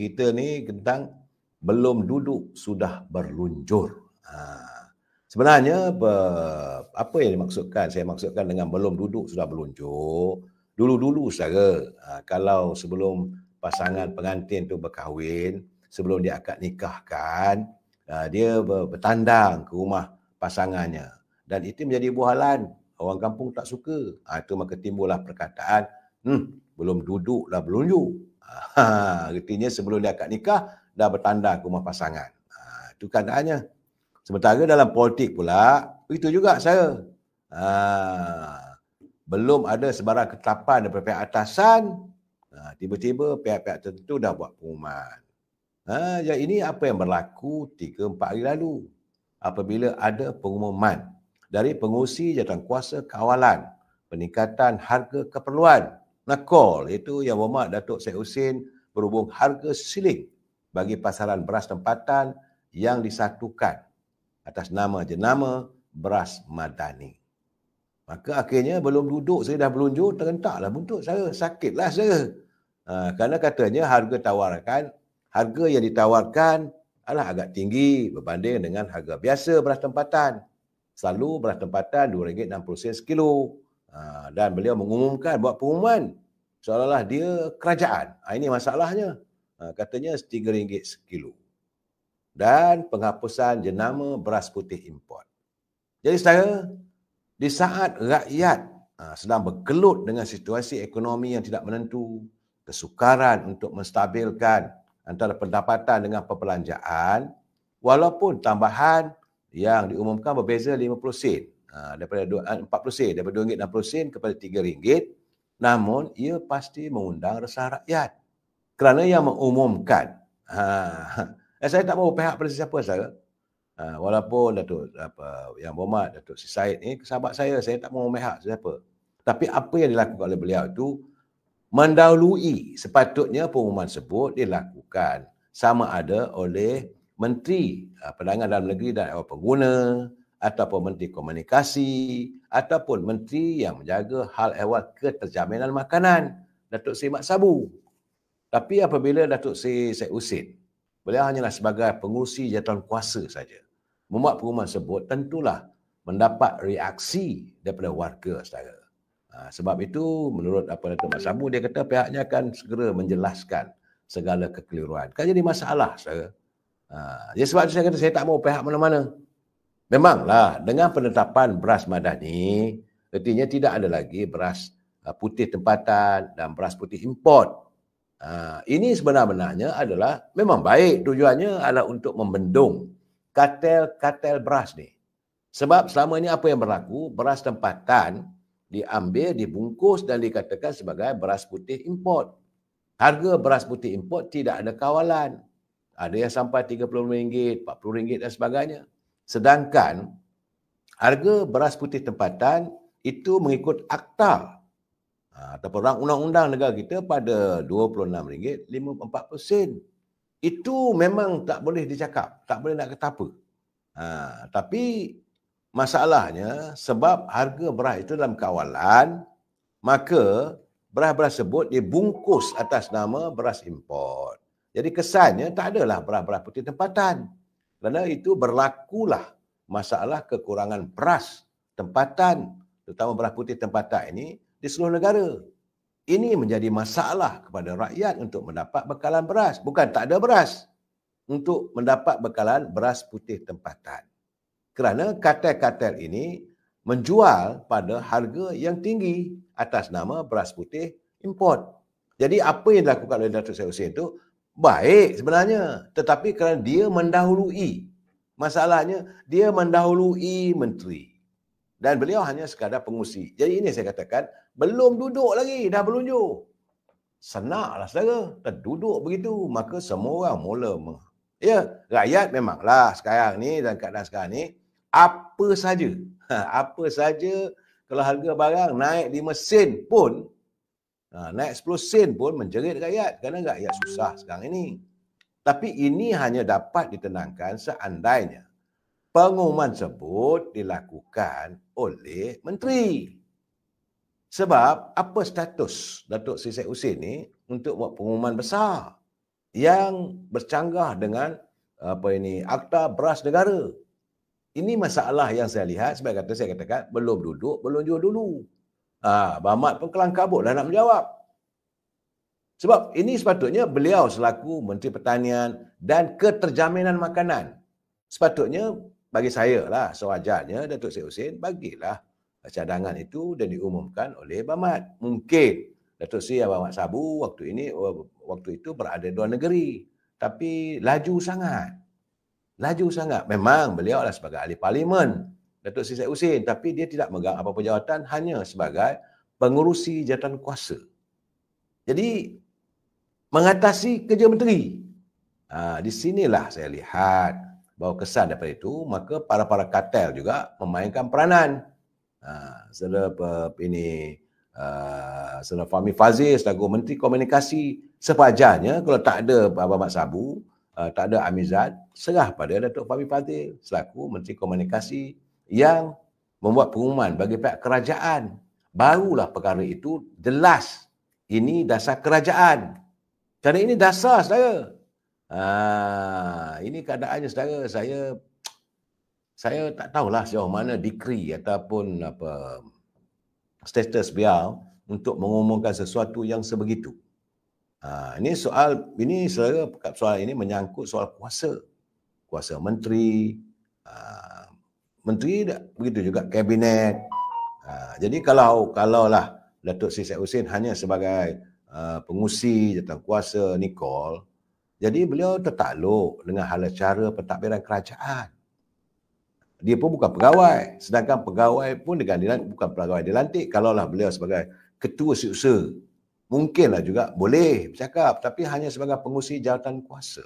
cerita ni tentang belum duduk sudah berluncur. Ha. Sebenarnya apa yang dimaksudkan? Saya maksudkan dengan belum duduk sudah berluncur. Dulu-dulu saudara, ha, kalau sebelum pasangan pengantin tu berkahwin, sebelum dia akad nikahkan, ha, dia bertandang ke rumah pasangannya. Dan itu menjadi buhalan. Orang kampung tak suka. Ha, itu maka timbullah perkataan, hmm, belum duduk dah berlunjur. Ha, gertinya sebelum dia akad nikah, dah bertanda ke rumah pasangan. Ha, itu keadaannya. Sementara dalam politik pula, begitu juga saya. Ha, belum ada sebarang ketapan daripada pihak atasan, ha, tiba-tiba pihak-pihak tertentu dah buat pengumuman. Ha, ya ini apa yang berlaku 3-4 hari lalu. Apabila ada pengumuman dari pengurusi kuasa kawalan peningkatan harga keperluan nak call itu yang Muhammad Datuk Syed Hussein berhubung harga siling bagi pasaran beras tempatan yang disatukan atas nama jenama beras madani. Maka akhirnya belum duduk saya dah berlunjur terentaklah buntut saya sakitlah saya. Ha, kerana katanya harga tawarkan harga yang ditawarkan adalah agak tinggi berbanding dengan harga biasa beras tempatan. Selalu beras tempatan RM2.60 sekilo. Ha, dan beliau mengumumkan buat pengumuman seolah-olah dia kerajaan. Ah, ini masalahnya. Ah, katanya RM3 sekilo. Dan penghapusan jenama beras putih import. Jadi saya, di saat rakyat ah, sedang bergelut dengan situasi ekonomi yang tidak menentu, kesukaran untuk menstabilkan antara pendapatan dengan perbelanjaan, walaupun tambahan yang diumumkan berbeza 50 sen daripada 40 sen daripada 2 ringgit 60 sen kepada 3 ringgit namun ia pasti mengundang resah rakyat kerana yang mengumumkan ha eh, saya tak mahu pihak pada siapa saya ha, walaupun Datuk apa yang berhormat Datuk Si Said ni sahabat saya saya tak mahu memihak siapa tapi apa yang dilakukan oleh beliau itu mendahului sepatutnya pengumuman sebut dilakukan sama ada oleh menteri eh, perdagangan dalam negeri dan pengguna ataupun menteri komunikasi ataupun menteri yang menjaga hal ehwal keterjaminan makanan Datuk Seri Mat Sabu. Tapi apabila Datuk Seri Syed Hussein, beliau hanyalah sebagai pengurusi jatuan kuasa saja. Membuat pengumuman sebut tentulah mendapat reaksi daripada warga setara. Ha, sebab itu menurut apa Datuk Mat Sabu, dia kata pihaknya akan segera menjelaskan segala kekeliruan. Kan jadi masalah saya. Ha, jadi sebab itu saya kata saya tak mau pihak mana-mana. Memanglah dengan penetapan beras madani, artinya tidak ada lagi beras ah, putih tempatan dan beras putih import. Ah, ini sebenarnya adalah memang baik tujuannya adalah untuk membendung kartel-kartel beras ni. Sebab selama ini apa yang berlaku, beras tempatan diambil, dibungkus dan dikatakan sebagai beras putih import. Harga beras putih import tidak ada kawalan. Ada yang sampai RM30, RM40 dan sebagainya. Sedangkan harga beras putih tempatan itu mengikut akta ha, ataupun undang-undang negara kita pada RM26.54. Itu memang tak boleh dicakap. Tak boleh nak kata apa. Ha, tapi masalahnya sebab harga beras itu dalam kawalan, maka beras-beras sebut dibungkus atas nama beras import. Jadi kesannya tak adalah beras-beras putih tempatan. Kerana itu berlakulah masalah kekurangan beras tempatan, terutama beras putih tempatan ini di seluruh negara. Ini menjadi masalah kepada rakyat untuk mendapat bekalan beras. Bukan tak ada beras untuk mendapat bekalan beras putih tempatan. Kerana kartel-kartel ini menjual pada harga yang tinggi atas nama beras putih import. Jadi apa yang dilakukan oleh Datuk Seri Hussein itu, baik sebenarnya tetapi kerana dia mendahului masalahnya dia mendahului menteri dan beliau hanya sekadar pengusi jadi ini saya katakan belum duduk lagi dah berlunjur senaklah saudara terduduk begitu maka semua orang mula meng- ya rakyat memanglah sekarang ni dan keadaan sekarang ni apa saja ha, apa saja kalau harga barang naik di mesin pun Ha, naik 10 sen pun menjerit rakyat. Kerana rakyat susah sekarang ini. Tapi ini hanya dapat ditenangkan seandainya pengumuman sebut dilakukan oleh menteri. Sebab apa status Datuk Sri Syed Hussein ni untuk buat pengumuman besar yang bercanggah dengan apa ini akta beras negara. Ini masalah yang saya lihat sebab kata saya katakan belum duduk belum jual dulu. Ah, Bahmat pun kelang kabut dah nak menjawab. Sebab ini sepatutnya beliau selaku Menteri Pertanian dan Keterjaminan Makanan. Sepatutnya bagi saya lah sewajarnya Datuk Syed Hussein bagilah cadangan itu dan diumumkan oleh Bahmat. Mungkin Datuk Syed Bahmat Sabu waktu ini waktu itu berada di luar negeri. Tapi laju sangat. Laju sangat. Memang beliau adalah sebagai ahli parlimen. Datuk Seri Said Hussein tapi dia tidak megang apa-apa jawatan hanya sebagai pengurusi jawatan kuasa. Jadi mengatasi kerja menteri. Ha, di sinilah saya lihat bahawa kesan daripada itu maka para-para kartel juga memainkan peranan. Ha, saudara ini uh, saudara Fahmi Fazil selaku Menteri Komunikasi sepajarnya kalau tak ada Abang Mat Sabu, uh, tak ada Amizat, serah pada Datuk Fahmi Fazil selaku Menteri Komunikasi yang membuat pengumuman bagi pihak kerajaan. Barulah perkara itu jelas. Ini dasar kerajaan. Kerana ini dasar, saudara. Ha, ini keadaannya, saudara. Saya saya tak tahulah sejauh mana dikri ataupun apa status biar untuk mengumumkan sesuatu yang sebegitu. Ha, ini soal, ini saudara, soal ini menyangkut soal kuasa. Kuasa menteri, ha, menteri tak begitu juga kabinet ha, jadi kalau kalaulah Datuk Seri Syed hanya sebagai uh, pengusi kuasa Nikol jadi beliau tertakluk dengan hal cara pentadbiran kerajaan dia pun bukan pegawai sedangkan pegawai pun dengan dilantik, bukan pegawai dilantik kalaulah beliau sebagai ketua siusa mungkinlah juga boleh bercakap tapi hanya sebagai pengusi jawatankuasa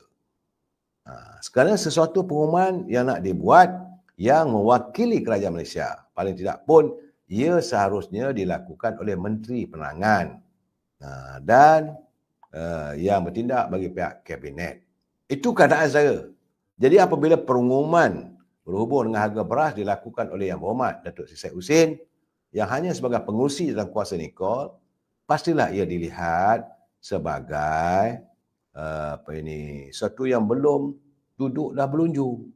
ha, sekarang sesuatu pengumuman yang nak dibuat yang mewakili kerajaan Malaysia. Paling tidak pun ia seharusnya dilakukan oleh Menteri Penerangan ha, dan eh, yang bertindak bagi pihak Kabinet. Itu keadaan saya. Jadi apabila perumuman berhubung dengan harga beras dilakukan oleh Yang Berhormat Datuk Sisai Husin yang hanya sebagai pengurusi dalam kuasa Nikol, pastilah ia dilihat sebagai eh, apa ini satu yang belum duduk dah berlunjung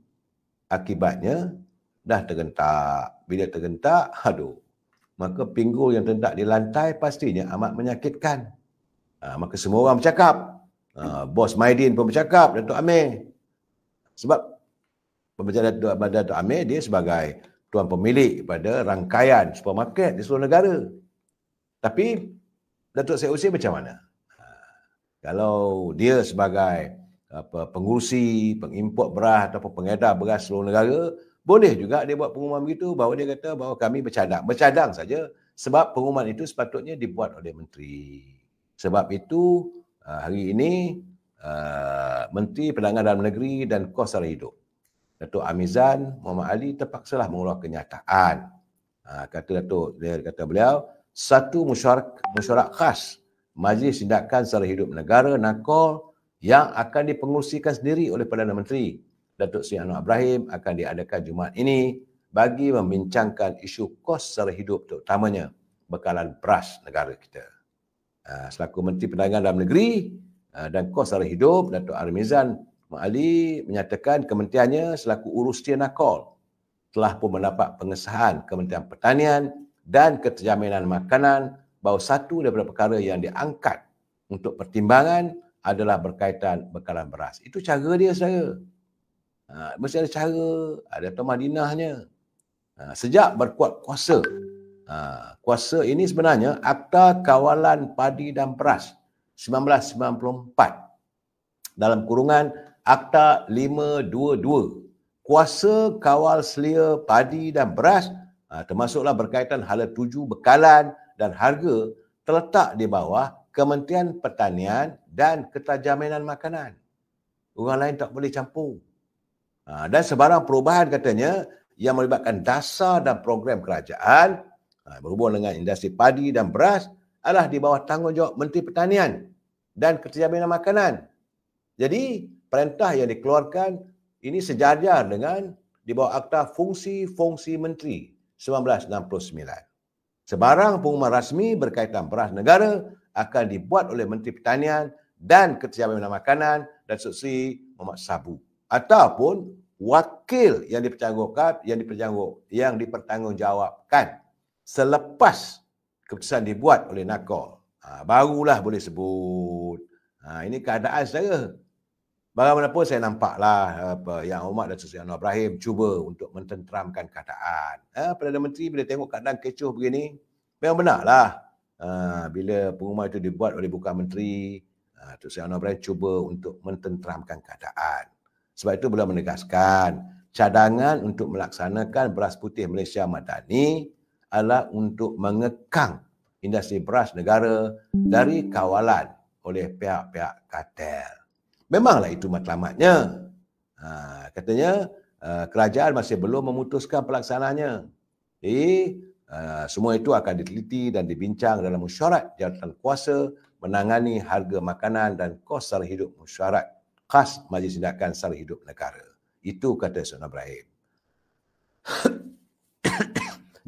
akibatnya dah tergentak. Bila tergentak, aduh. Maka pinggul yang tergentak di lantai pastinya amat menyakitkan. Ha, maka semua orang bercakap. Ha, Bos Maidin pun bercakap, Datuk Amir. Sebab pembicaraan Datuk, Datuk Amir, dia sebagai tuan pemilik pada rangkaian supermarket di seluruh negara. Tapi Datuk Syed Hussein macam mana? Ha, kalau dia sebagai apa pengurusi, pengimport beras ataupun pengedar beras seluruh negara, boleh juga dia buat pengumuman begitu bahawa dia kata bahawa kami bercadang. Bercadang saja sebab pengumuman itu sepatutnya dibuat oleh menteri. Sebab itu ah, hari ini ah, Menteri Perdagangan Dalam Negeri dan Kos Sara Hidup. Datuk Amizan Muhammad Ali terpaksalah mengeluarkan kenyataan. Ah, kata Datuk, dia kata beliau, satu mesyuarat, mesyuarat khas Majlis Sindakan Sara Hidup Negara, NAKOL, yang akan dipengerusikan sendiri oleh Perdana Menteri Datuk Seri Anwar Ibrahim akan diadakan Jumaat ini bagi membincangkan isu kos sara hidup terutamanya bekalan beras negara kita. Ah, selaku Menteri Perdagangan Dalam Negeri ah, dan kos sara hidup, Datuk Armizan Ma'ali menyatakan kementeriannya selaku urus Tia Nakol telah pun mendapat pengesahan Kementerian Pertanian dan Keterjaminan Makanan bahawa satu daripada perkara yang diangkat untuk pertimbangan adalah berkaitan bekalan beras. Itu cara dia saya. Ha, mesti ada cara, ada Tuan Madinahnya. Ha, sejak berkuat kuasa, ha, kuasa ini sebenarnya Akta Kawalan Padi dan Beras 1994 dalam kurungan Akta 522 Kuasa Kawal Selia Padi dan Beras ha, termasuklah berkaitan hala tuju bekalan dan harga terletak di bawah Kementerian Pertanian dan Ketajaminan Makanan. Orang lain tak boleh campur. Ha, dan sebarang perubahan katanya yang melibatkan dasar dan program kerajaan ha, berhubung dengan industri padi dan beras adalah di bawah tanggungjawab Menteri Pertanian dan Ketajaminan Makanan. Jadi, perintah yang dikeluarkan ini sejajar dengan di bawah Akta Fungsi-Fungsi Menteri 1969. Sebarang pengumuman rasmi berkaitan beras negara akan dibuat oleh Menteri Pertanian dan Ketiaman Makanan dan Seksi Muhammad Sabu ataupun wakil yang dipertanggungjawab yang dipertanggung yang dipertanggungjawabkan selepas keputusan dibuat oleh Nakol. Ha, barulah boleh sebut. Ha, ini keadaan secara Bagaimanapun saya nampaklah apa yang Umar dan Susi Anwar Ibrahim cuba untuk mententeramkan keadaan. Ha, Perdana Menteri bila tengok keadaan kecoh begini, memang benarlah Ah, bila pengumuman itu dibuat oleh Bukan Menteri, uh, ah, Tuan Sri Anwar Ibrahim cuba untuk mententeramkan keadaan. Sebab itu beliau menegaskan cadangan untuk melaksanakan beras putih Malaysia Madani adalah untuk mengekang industri beras negara dari kawalan oleh pihak-pihak kartel. Memanglah itu matlamatnya. Ha, katanya kerajaan masih belum memutuskan pelaksananya. Jadi eh, Ah, semua itu akan diteliti dan dibincang dalam mesyuarat jawatan kuasa menangani harga makanan dan kos sara hidup mesyuarat khas Majlis Tindakan Sara Hidup Negara. Itu kata Sun Ibrahim.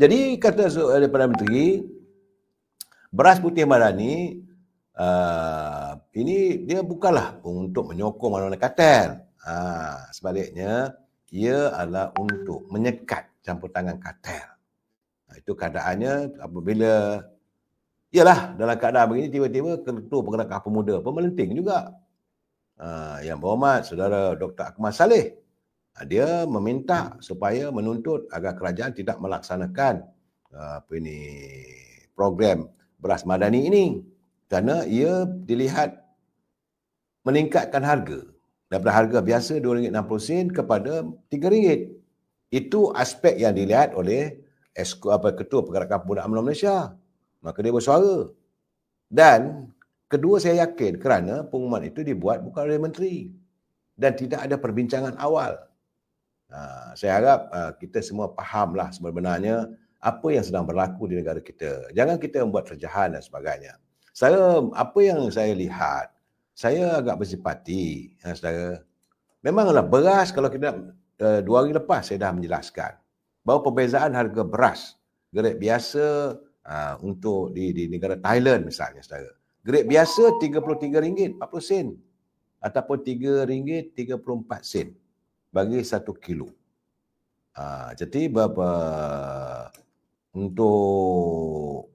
Jadi kata eh, daripada Menteri, beras putih madani uh, ini dia bukanlah untuk menyokong mana-mana kartel. Uh, sebaliknya, ia adalah untuk menyekat campur tangan kartel. Ha, itu keadaannya apabila ialah dalam keadaan begini tiba-tiba ketua pergerakan pemuda pun melenting juga. Ha, yang berhormat saudara Dr. Akmal Saleh ha, dia meminta supaya menuntut agar kerajaan tidak melaksanakan apa ini program beras madani ini kerana ia dilihat meningkatkan harga daripada harga biasa RM2.60 kepada RM3. Itu aspek yang dilihat oleh esko apa ketua pergerakan pemuda UMNO Malaysia. Maka dia bersuara. Dan kedua saya yakin kerana pengumuman itu dibuat bukan oleh menteri dan tidak ada perbincangan awal. Ha, saya harap ha, kita semua fahamlah sebenarnya apa yang sedang berlaku di negara kita. Jangan kita membuat terjahan dan sebagainya. Saya apa yang saya lihat, saya agak bersimpati ya, ha, saudara. Memanglah beras kalau kita uh, dua hari lepas saya dah menjelaskan bahawa perbezaan harga beras grade biasa uh, untuk di, di negara Thailand misalnya saudara. Grade biasa RM33.40 ataupun RM3.34 bagi satu kilo. Uh, jadi berapa untuk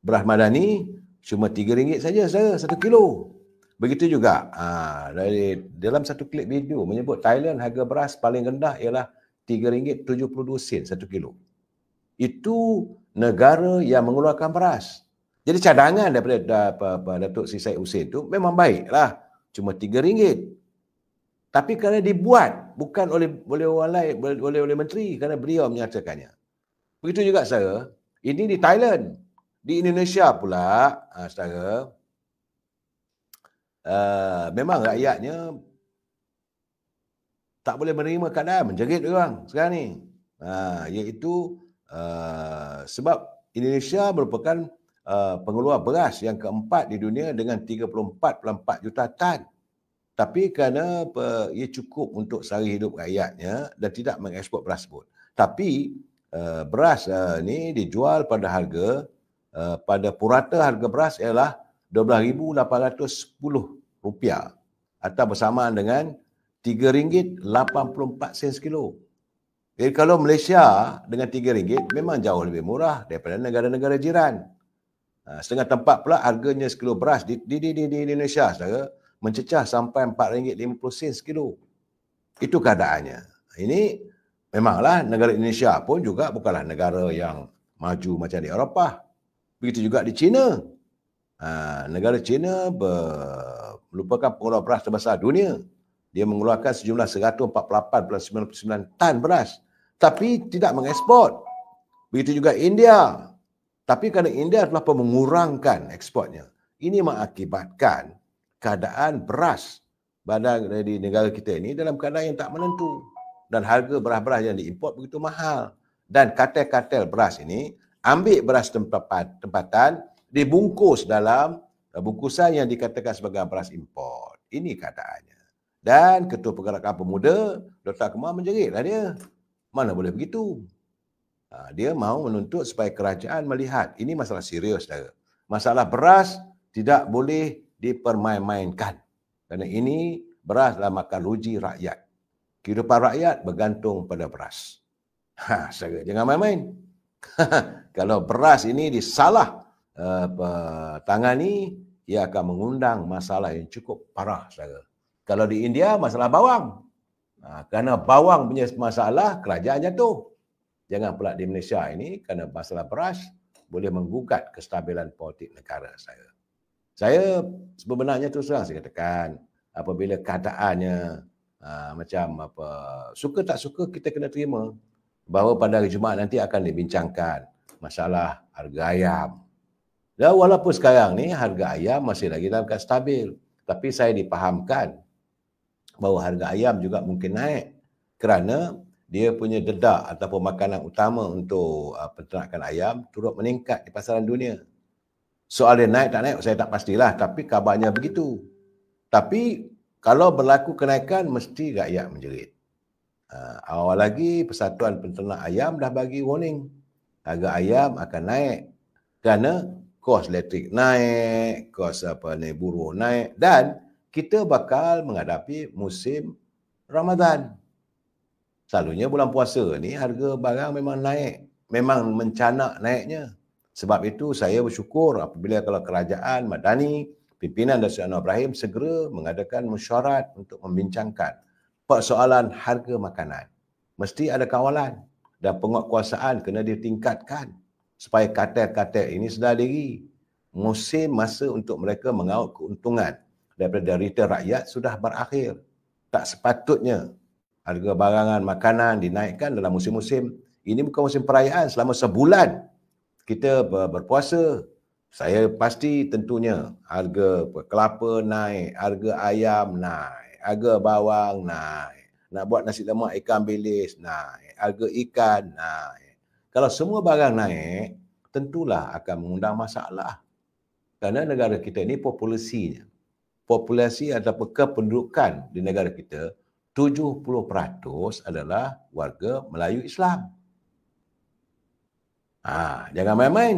beras madani cuma RM3 saja saya satu kilo. Begitu juga uh, dari dalam satu klip video menyebut Thailand harga beras paling rendah ialah RM3.72 satu kilo. Itu negara yang mengeluarkan beras. Jadi cadangan daripada Datuk Sri Said Hussein itu memang baiklah. Cuma RM3. Tapi kerana dibuat, bukan oleh oleh orang lain, oleh, oleh menteri kerana beliau menyatakannya. Begitu juga saya, ini di Thailand. Di Indonesia pula, ah, saudara, uh, memang rakyatnya tak boleh menerima keadaan menjerit dia orang sekarang ni. Ha, iaitu uh, sebab Indonesia merupakan uh, pengeluar beras yang keempat di dunia dengan 34.4 juta tan. Tapi kerana uh, ia cukup untuk sehari hidup rakyatnya dan tidak mengekspor beras pun. Tapi uh, beras uh, ni dijual pada harga uh, pada purata harga beras ialah 12,810 rupiah atau bersamaan dengan RM3.84 sekilo. Jadi kalau Malaysia dengan RM3 memang jauh lebih murah daripada negara-negara jiran. Ha, setengah tempat pula harganya sekilo beras di di di, di Indonesia saudara mencecah sampai RM4.50 sekilo. Itu keadaannya. Ini memanglah negara Indonesia pun juga bukanlah negara yang maju macam di Eropah. Begitu juga di China. Ha, negara China ber, merupakan pengolah beras terbesar dunia dia mengeluarkan sejumlah 148.99 tan beras tapi tidak mengeksport. Begitu juga India. Tapi kerana India telah mengurangkan ekspornya. Ini mengakibatkan keadaan beras badan di negara kita ini dalam keadaan yang tak menentu. Dan harga beras-beras yang diimport begitu mahal. Dan kartel-kartel beras ini ambil beras tempat tempatan dibungkus dalam eh, bungkusan yang dikatakan sebagai beras import. Ini keadaannya. Dan Ketua Pergerakan Pemuda, Dr. Akmal menjeritlah dia. Mana boleh begitu? Ha, dia mahu menuntut supaya kerajaan melihat. Ini masalah serius, saudara. Masalah beras tidak boleh dipermain-mainkan. Kerana ini beras adalah makan ruji rakyat. Kehidupan rakyat bergantung pada beras. Ha, saudara, jangan main-main. Kalau beras ini disalah uh, eh, tangani, ia akan mengundang masalah yang cukup parah, saudara. Kalau di India, masalah bawang. Ha, kerana bawang punya masalah, kerajaan jatuh. Jangan pula di Malaysia ini, kerana masalah beras, boleh menggugat kestabilan politik negara saya. Saya sebenarnya terus terang saya katakan, apabila kataannya ha, macam apa, suka tak suka, kita kena terima bahawa pada hari Jumaat nanti akan dibincangkan masalah harga ayam. Dan walaupun sekarang ni harga ayam masih lagi dalam keadaan stabil. Tapi saya dipahamkan bahawa harga ayam juga mungkin naik kerana dia punya dedak ataupun makanan utama untuk uh, peternakan ayam turut meningkat di pasaran dunia. Soal dia naik tak naik saya tak pastilah tapi kabarnya begitu. Tapi kalau berlaku kenaikan mesti rakyat menjerit. Uh, awal lagi Persatuan Peternak Ayam dah bagi warning harga ayam akan naik kerana kos elektrik naik, kos apa ni buruh naik dan kita bakal menghadapi musim Ramadan. Selalunya bulan puasa ni harga barang memang naik. Memang mencanak naiknya. Sebab itu saya bersyukur apabila kalau kerajaan Madani, pimpinan Dato' Anwar Ibrahim segera mengadakan mesyuarat untuk membincangkan persoalan harga makanan. Mesti ada kawalan dan penguatkuasaan kena ditingkatkan supaya kartel-kartel ini sedar diri. Musim masa untuk mereka mengaut keuntungan daripada derita rakyat sudah berakhir. Tak sepatutnya harga barangan makanan dinaikkan dalam musim-musim. Ini bukan musim perayaan. Selama sebulan kita berpuasa, saya pasti tentunya harga kelapa naik, harga ayam naik, harga bawang naik, nak buat nasi lemak ikan bilis naik, harga ikan naik. Kalau semua barang naik, tentulah akan mengundang masalah. Kerana negara kita ini populasinya, populasi ataupun kependudukan di negara kita 70% adalah warga Melayu Islam. Ha, jangan main-main.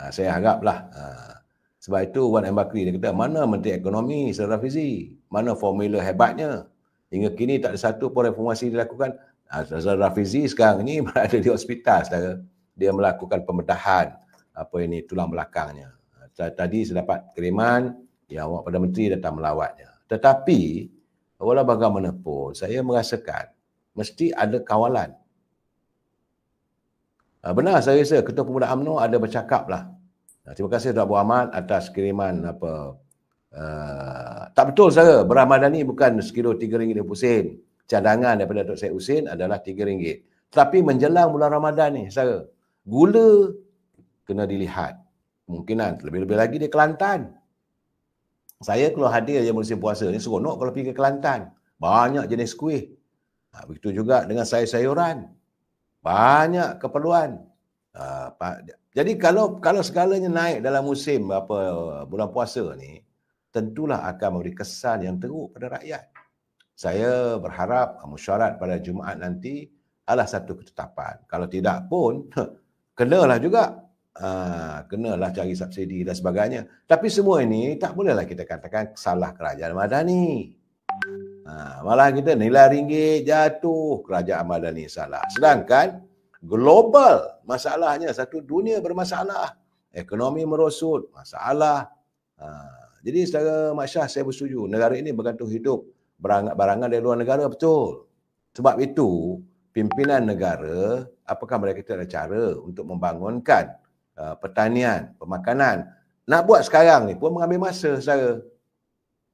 Ha, saya haraplah. Ha, sebab itu Wan M. Bakri dia kata, mana Menteri Ekonomi Saudara Fizi? Mana formula hebatnya? Hingga kini tak ada satu pun reformasi dilakukan. Ha, Saudara Fizi sekarang ni berada di hospital. Saudara. Dia melakukan pembedahan apa ini tulang belakangnya. Ha, tadi saya dapat kiriman Ya awak Perdana Menteri datang melawatnya. Tetapi walau bagaimanapun saya merasakan mesti ada kawalan. Ah, benar saya rasa Ketua Pemuda UMNO ada bercakap lah. Ah, terima kasih Tuan Abu Ahmad atas kiriman apa uh, tak betul saya beramadan ni bukan sekilo RM3 dia pusin. Cadangan daripada Tuan Syed Husin adalah RM3. Tapi menjelang bulan Ramadan ni saya gula kena dilihat Mungkinan lebih-lebih lagi di Kelantan saya keluar hadir je musim puasa ni seronok kalau pergi ke Kelantan. Banyak jenis kuih. Ha, begitu juga dengan sayur-sayuran. Banyak keperluan. Ha, pa, jadi kalau kalau segalanya naik dalam musim apa bulan puasa ni, tentulah akan memberi kesan yang teruk pada rakyat. Saya berharap ha, mesyuarat pada Jumaat nanti adalah satu ketetapan. Kalau tidak pun, kenalah juga ha, kenalah cari subsidi dan sebagainya. Tapi semua ini tak bolehlah kita katakan salah kerajaan Madani. Ha, malah kita nilai ringgit jatuh kerajaan Madani salah. Sedangkan global masalahnya satu dunia bermasalah. Ekonomi merosot, masalah. Ha, jadi secara masyarakat saya bersetuju. Negara ini bergantung hidup barangan-barangan dari luar negara betul. Sebab itu pimpinan negara apakah mereka tidak ada cara untuk membangunkan uh, pertanian, pemakanan. Nak buat sekarang ni pun mengambil masa saya.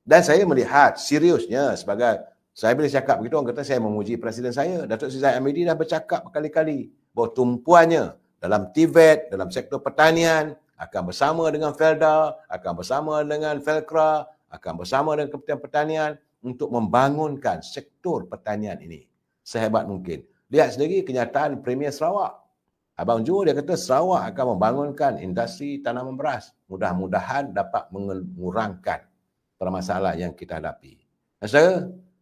Dan saya melihat seriusnya sebagai saya boleh cakap begitu orang kata saya memuji presiden saya. Datuk Seri Zahid Hamidi dah bercakap berkali-kali bahawa tumpuannya dalam TVET, dalam sektor pertanian akan bersama dengan Felda, akan bersama dengan Felkra, akan bersama dengan Kementerian Pertanian untuk membangunkan sektor pertanian ini sehebat mungkin. Lihat sendiri kenyataan Premier Sarawak. Abang Jo dia kata Sarawak akan membangunkan industri tanaman beras. Mudah-mudahan dapat mengurangkan permasalahan yang kita hadapi. Dan saya,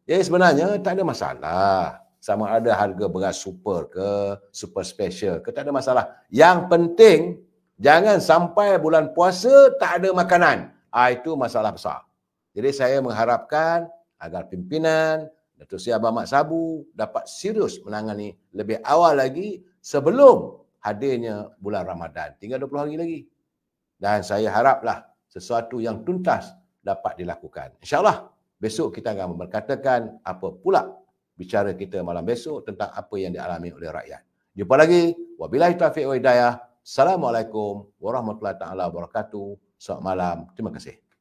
ya sebenarnya tak ada masalah. Sama ada harga beras super ke, super special ke, tak ada masalah. Yang penting, jangan sampai bulan puasa tak ada makanan. Ah, itu masalah besar. Jadi saya mengharapkan agar pimpinan, Datuk Seri Abang Mat Sabu dapat serius menangani lebih awal lagi sebelum hadirnya bulan Ramadan. Tinggal 20 hari lagi. Dan saya haraplah sesuatu yang tuntas dapat dilakukan. InsyaAllah besok kita akan memperkatakan apa pula bicara kita malam besok tentang apa yang dialami oleh rakyat. Jumpa lagi. Wabilahi taufiq wa hidayah. Assalamualaikum warahmatullahi wabarakatuh. Selamat malam. Terima kasih.